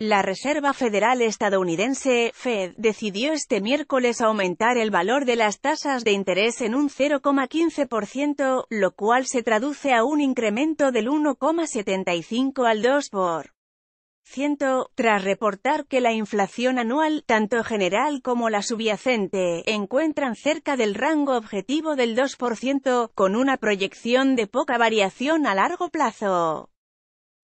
La Reserva Federal Estadounidense, Fed, decidió este miércoles aumentar el valor de las tasas de interés en un 0,15%, lo cual se traduce a un incremento del 1,75 al 2 por ciento, tras reportar que la inflación anual, tanto general como la subyacente, encuentran cerca del rango objetivo del 2%, con una proyección de poca variación a largo plazo.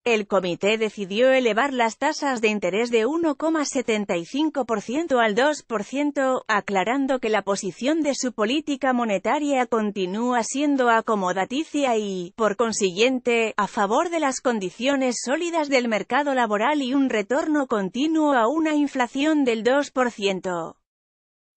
El comité decidió elevar las tasas de interés de 1,75% al 2%, aclarando que la posición de su política monetaria continúa siendo acomodaticia y, por consiguiente, a favor de las condiciones sólidas del mercado laboral y un retorno continuo a una inflación del 2%.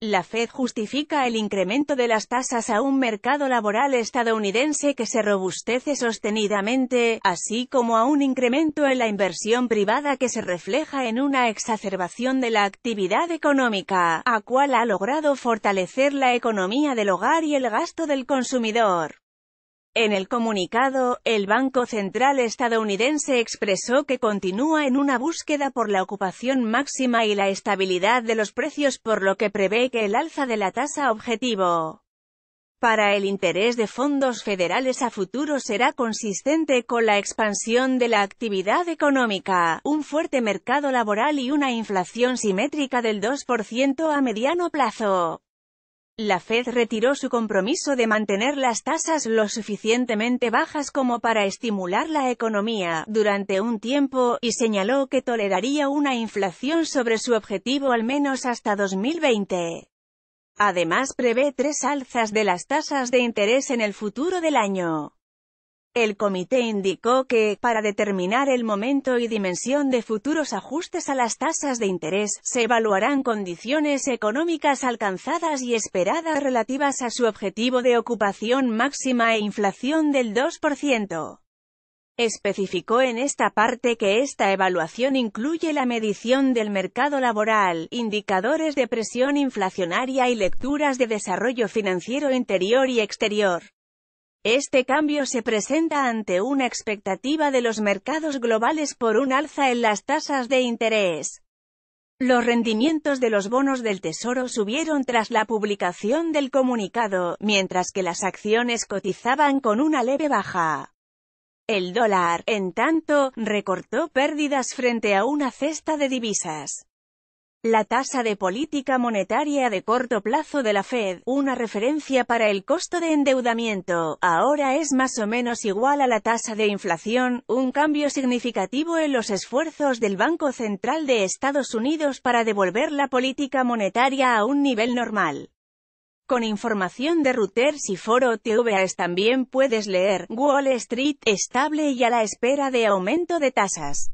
La Fed justifica el incremento de las tasas a un mercado laboral estadounidense que se robustece sostenidamente, así como a un incremento en la inversión privada que se refleja en una exacerbación de la actividad económica, a cual ha logrado fortalecer la economía del hogar y el gasto del consumidor. En el comunicado, el Banco Central estadounidense expresó que continúa en una búsqueda por la ocupación máxima y la estabilidad de los precios por lo que prevé que el alza de la tasa objetivo para el interés de fondos federales a futuro será consistente con la expansión de la actividad económica, un fuerte mercado laboral y una inflación simétrica del 2% a mediano plazo. La Fed retiró su compromiso de mantener las tasas lo suficientemente bajas como para estimular la economía durante un tiempo, y señaló que toleraría una inflación sobre su objetivo al menos hasta 2020. Además prevé tres alzas de las tasas de interés en el futuro del año. El comité indicó que, para determinar el momento y dimensión de futuros ajustes a las tasas de interés, se evaluarán condiciones económicas alcanzadas y esperadas relativas a su objetivo de ocupación máxima e inflación del 2%. Especificó en esta parte que esta evaluación incluye la medición del mercado laboral, indicadores de presión inflacionaria y lecturas de desarrollo financiero interior y exterior. Este cambio se presenta ante una expectativa de los mercados globales por un alza en las tasas de interés. Los rendimientos de los bonos del Tesoro subieron tras la publicación del comunicado, mientras que las acciones cotizaban con una leve baja. El dólar, en tanto, recortó pérdidas frente a una cesta de divisas. La tasa de política monetaria de corto plazo de la Fed, una referencia para el costo de endeudamiento, ahora es más o menos igual a la tasa de inflación, un cambio significativo en los esfuerzos del Banco Central de Estados Unidos para devolver la política monetaria a un nivel normal. Con información de Reuters y Foro TVAs también puedes leer, Wall Street, estable y a la espera de aumento de tasas.